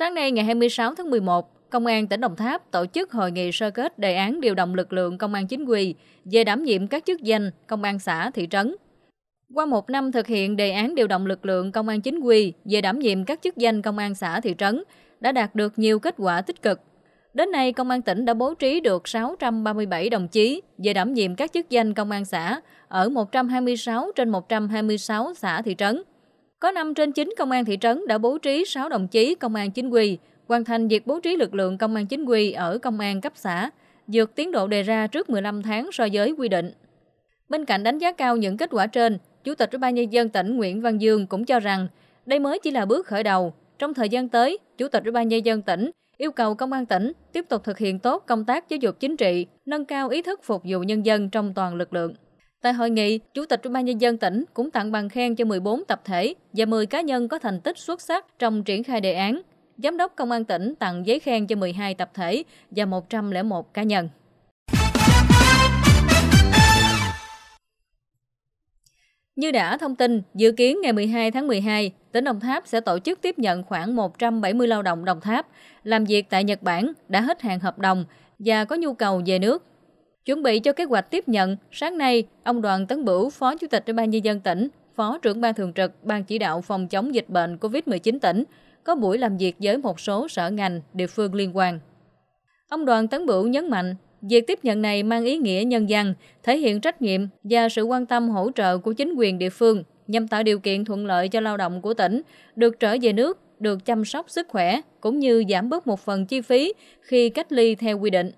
Sáng nay ngày 26 tháng 11, Công an tỉnh Đồng Tháp tổ chức hội nghị sơ kết đề án điều động lực lượng công an chính quy về đảm nhiệm các chức danh công an xã, thị trấn. Qua một năm thực hiện đề án điều động lực lượng công an chính quy về đảm nhiệm các chức danh công an xã, thị trấn đã đạt được nhiều kết quả tích cực. Đến nay, Công an tỉnh đã bố trí được 637 đồng chí về đảm nhiệm các chức danh công an xã ở 126 trên 126 xã thị trấn, có 5 trên 9 công an thị trấn đã bố trí 6 đồng chí công an chính quy, hoàn thành việc bố trí lực lượng công an chính quy ở công an cấp xã, vượt tiến độ đề ra trước 15 tháng so với quy định. Bên cạnh đánh giá cao những kết quả trên, Chủ tịch Ủy ban nhân dân tỉnh Nguyễn Văn Dương cũng cho rằng đây mới chỉ là bước khởi đầu. Trong thời gian tới, Chủ tịch Ủy ban nhân dân tỉnh yêu cầu công an tỉnh tiếp tục thực hiện tốt công tác giáo dục chính trị, nâng cao ý thức phục vụ nhân dân trong toàn lực lượng. Tại hội nghị, Chủ tịch Ủy ban nhân dân tỉnh cũng tặng bằng khen cho 14 tập thể và 10 cá nhân có thành tích xuất sắc trong triển khai đề án. Giám đốc Công an tỉnh tặng giấy khen cho 12 tập thể và 101 cá nhân. Như đã thông tin, dự kiến ngày 12 tháng 12, tỉnh Đồng Tháp sẽ tổ chức tiếp nhận khoảng 170 lao động Đồng Tháp làm việc tại Nhật Bản đã hết hạn hợp đồng và có nhu cầu về nước Chuẩn bị cho kế hoạch tiếp nhận, sáng nay, ông Đoàn Tấn Bửu, Phó Chủ tịch Ủy ban nhân dân tỉnh, Phó trưởng ban thường trực Ban chỉ đạo phòng chống dịch bệnh COVID-19 tỉnh có buổi làm việc với một số sở ngành, địa phương liên quan. Ông Đoàn Tấn Bửu nhấn mạnh, việc tiếp nhận này mang ý nghĩa nhân dân, thể hiện trách nhiệm và sự quan tâm hỗ trợ của chính quyền địa phương nhằm tạo điều kiện thuận lợi cho lao động của tỉnh được trở về nước, được chăm sóc sức khỏe cũng như giảm bớt một phần chi phí khi cách ly theo quy định.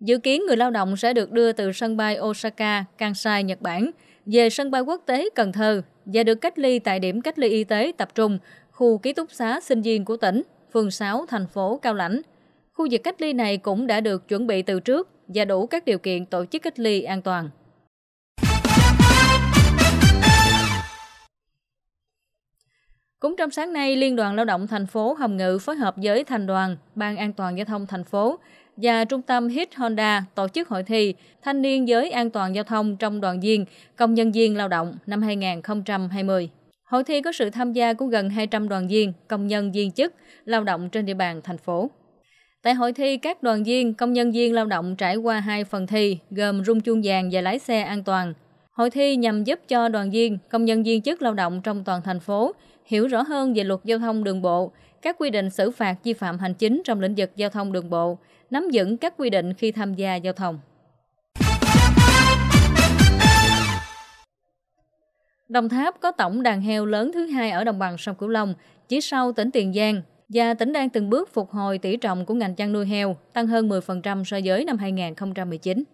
Dự kiến người lao động sẽ được đưa từ sân bay Osaka, Kansai, Nhật Bản về sân bay quốc tế Cần Thơ và được cách ly tại điểm cách ly y tế tập trung, khu ký túc xá sinh viên của tỉnh, phường 6, thành phố Cao Lãnh. Khu vực cách ly này cũng đã được chuẩn bị từ trước và đủ các điều kiện tổ chức cách ly an toàn. Cũng trong sáng nay, Liên đoàn Lao động thành phố Hồng Ngự phối hợp với Thành đoàn, Ban An toàn Giao thông thành phố và Trung tâm Hit Honda tổ chức hội thi Thanh niên giới an toàn giao thông trong đoàn viên, công nhân viên lao động năm 2020. Hội thi có sự tham gia của gần 200 đoàn viên, công nhân viên chức, lao động trên địa bàn thành phố. Tại hội thi, các đoàn viên, công nhân viên lao động trải qua hai phần thi gồm rung chuông vàng và lái xe an toàn. Hội thi nhằm giúp cho đoàn viên, công nhân viên chức lao động trong toàn thành phố hiểu rõ hơn về luật giao thông đường bộ, các quy định xử phạt vi phạm hành chính trong lĩnh vực giao thông đường bộ, nắm vững các quy định khi tham gia giao thông. Đồng Tháp có tổng đàn heo lớn thứ hai ở đồng bằng sông Cửu Long, chỉ sau tỉnh Tiền Giang và tỉnh đang từng bước phục hồi tỷ trọng của ngành chăn nuôi heo, tăng hơn 10% so với năm 2019.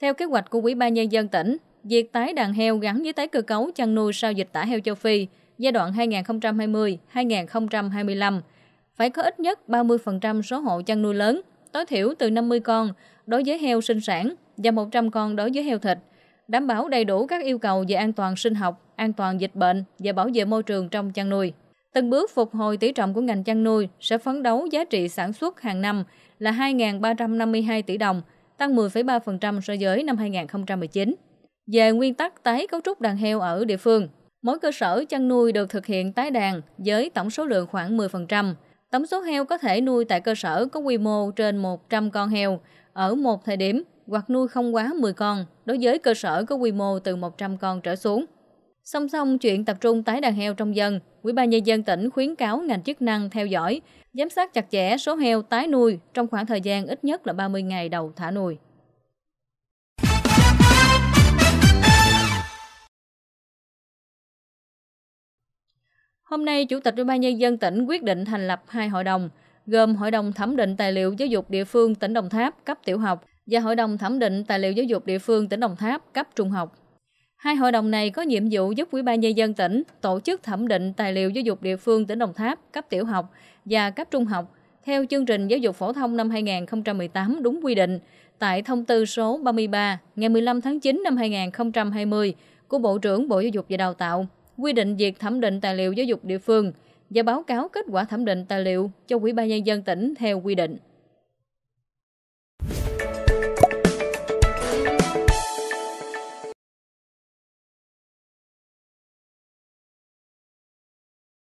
Theo kế hoạch của Ủy ban nhân dân tỉnh, việc tái đàn heo gắn với tái cơ cấu chăn nuôi sau dịch tả heo châu Phi giai đoạn 2020-2025 phải có ít nhất 30% số hộ chăn nuôi lớn, tối thiểu từ 50 con đối với heo sinh sản và 100 con đối với heo thịt, đảm bảo đầy đủ các yêu cầu về an toàn sinh học, an toàn dịch bệnh và bảo vệ môi trường trong chăn nuôi. Từng bước phục hồi tỷ trọng của ngành chăn nuôi sẽ phấn đấu giá trị sản xuất hàng năm là 2.352 tỷ đồng, tăng 10,3% so với năm 2019. Về nguyên tắc tái cấu trúc đàn heo ở địa phương, Mỗi cơ sở chăn nuôi được thực hiện tái đàn với tổng số lượng khoảng 10%. Tổng số heo có thể nuôi tại cơ sở có quy mô trên 100 con heo ở một thời điểm hoặc nuôi không quá 10 con đối với cơ sở có quy mô từ 100 con trở xuống. Song song chuyện tập trung tái đàn heo trong dân, Ủy ban nhân dân tỉnh khuyến cáo ngành chức năng theo dõi, giám sát chặt chẽ số heo tái nuôi trong khoảng thời gian ít nhất là 30 ngày đầu thả nuôi. Hôm nay, Chủ tịch Ủy ban Nhân dân tỉnh quyết định thành lập hai hội đồng, gồm Hội đồng Thẩm định Tài liệu Giáo dục Địa phương tỉnh Đồng Tháp cấp tiểu học và Hội đồng Thẩm định Tài liệu Giáo dục Địa phương tỉnh Đồng Tháp cấp trung học. Hai hội đồng này có nhiệm vụ giúp Ủy ban Nhân dân tỉnh tổ chức thẩm định tài liệu giáo dục địa phương tỉnh Đồng Tháp cấp tiểu học và cấp trung học theo chương trình giáo dục phổ thông năm 2018 đúng quy định tại thông tư số 33 ngày 15 tháng 9 năm 2020 của Bộ trưởng Bộ Giáo dục và Đào tạo quy định việc thẩm định tài liệu giáo dục địa phương và báo cáo kết quả thẩm định tài liệu cho Ủy ban nhân dân tỉnh theo quy định.